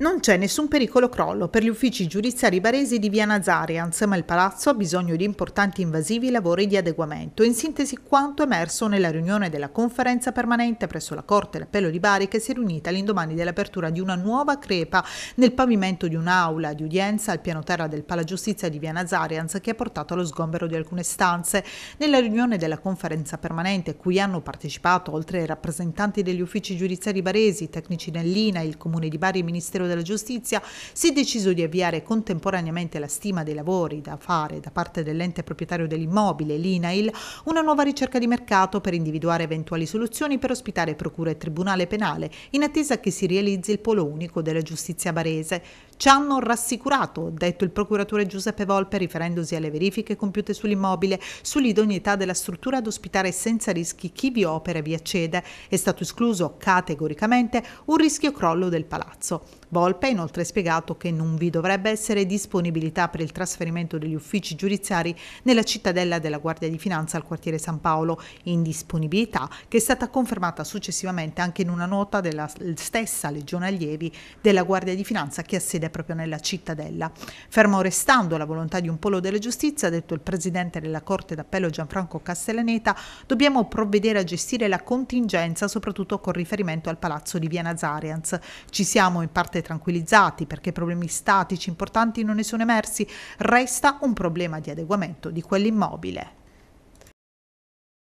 Non c'è nessun pericolo crollo per gli uffici giudiziari baresi di via Nazarians, ma il palazzo ha bisogno di importanti invasivi lavori di adeguamento. In sintesi quanto emerso nella riunione della conferenza permanente presso la Corte d'Appello di Bari che si è riunita l'indomani dell'apertura di una nuova crepa nel pavimento di un'aula di udienza al piano terra del Palagiustizia di via Nazarians che ha portato allo sgombero di alcune stanze. Nella riunione della conferenza permanente cui hanno partecipato oltre ai rappresentanti degli uffici giudiziari baresi, tecnici dell'INA, il Comune di Bari e il Ministero della Giustizia, si è deciso di avviare contemporaneamente la stima dei lavori da fare da parte dell'ente proprietario dell'immobile, l'INAIL, una nuova ricerca di mercato per individuare eventuali soluzioni per ospitare procura e tribunale penale, in attesa che si realizzi il polo unico della giustizia barese. Ci hanno rassicurato, ha detto il procuratore Giuseppe Volpe riferendosi alle verifiche compiute sull'immobile, sull'idoneità della struttura ad ospitare senza rischi chi vi opera e vi accede. È stato escluso categoricamente un rischio crollo del palazzo. Volpe ha inoltre spiegato che non vi dovrebbe essere disponibilità per il trasferimento degli uffici giudiziari nella cittadella della Guardia di Finanza al quartiere San Paolo, indisponibilità che è stata confermata successivamente anche in una nota della stessa Legione Allievi della Guardia di Finanza che ha sede proprio nella cittadella. Fermo restando la volontà di un polo della giustizia, ha detto il presidente della Corte d'Appello Gianfranco Castellaneta, dobbiamo provvedere a gestire la contingenza soprattutto con riferimento al palazzo di Via Nazarians. Ci siamo in parte parte tranquillizzati perché problemi statici importanti non ne sono emersi, resta un problema di adeguamento di quell'immobile.